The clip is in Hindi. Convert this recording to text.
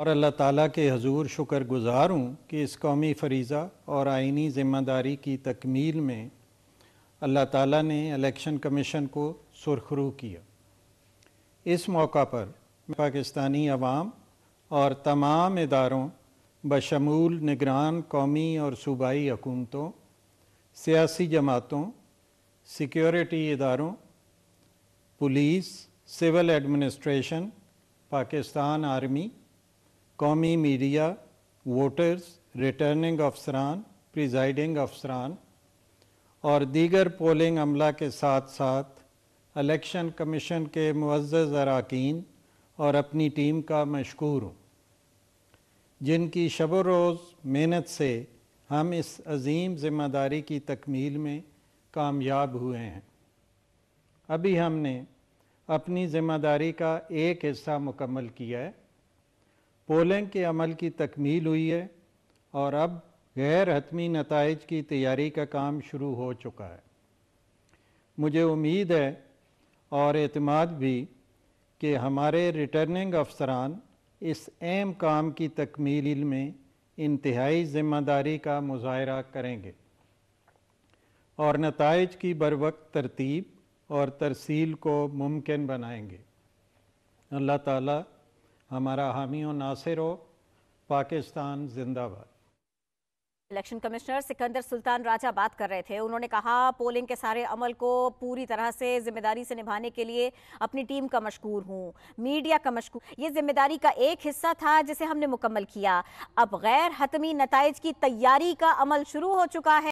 और अल्लाह ताला के हजूर शुक्र गुज़ार हूँ कि इस कौमी फरीज़ा और आइनी ज़िम्मेदारी की तकमील में अल्लाह ताला ने इलेक्शन कमीशन को सुरखरू किया इस मौका पर पाकिस्तानी अवाम और तमाम इदारों बशमूल निगरान कौमी और सूबाई हकूमतों सियासी जमातों सिक्योरिटी इदारों police civil administration Pakistan army कौमी मीडिया वोटर्स रिटर्निंग अफसरान प्रिजाइडिंग अफसरान और दीगर पोलिंग अमला के साथ साथ इलेक्शन कमीशन के मुज्ज़ अरकान और अपनी टीम का मशहूर हूँ जिनकी शब रोज़ मेहनत से हम इस अजीम ज़िम्मेदारी की तकमील में कामयाब हुए हैं अभी हमने अपनी ज़िम्मेदारी का एक हिस्सा मुकम्मल किया है पोलिंग के अमल की तकमील हुई है और अब गैर हतमी नतज की तैयारी का काम शुरू हो चुका है मुझे उम्मीद है और अतमाद भी कि हमारे रिटर्निंग अफसरान इस अहम काम की तकमील में इंतहाई ज़िम्मेदारी का मुजाहरा करेंगे और नतज की बर वक्त तरतीब और तरसील को मुमकिन बनाएंगे अल्लाह ताली हमारा हामी और नासिर हो पाकिस्तान जिंदाबाद इलेक्शन कमिश्नर सिकंदर सुल्तान राजा बात कर रहे थे उन्होंने कहा पोलिंग के सारे अमल को पूरी तरह से जिम्मेदारी से निभाने के लिए अपनी टीम का मशकूर हूँ मीडिया का मशकूर ये जिम्मेदारी का एक हिस्सा था जिसे हमने मुकम्मल किया अब गैर हतमी नतज की तैयारी का अमल शुरू हो चुका है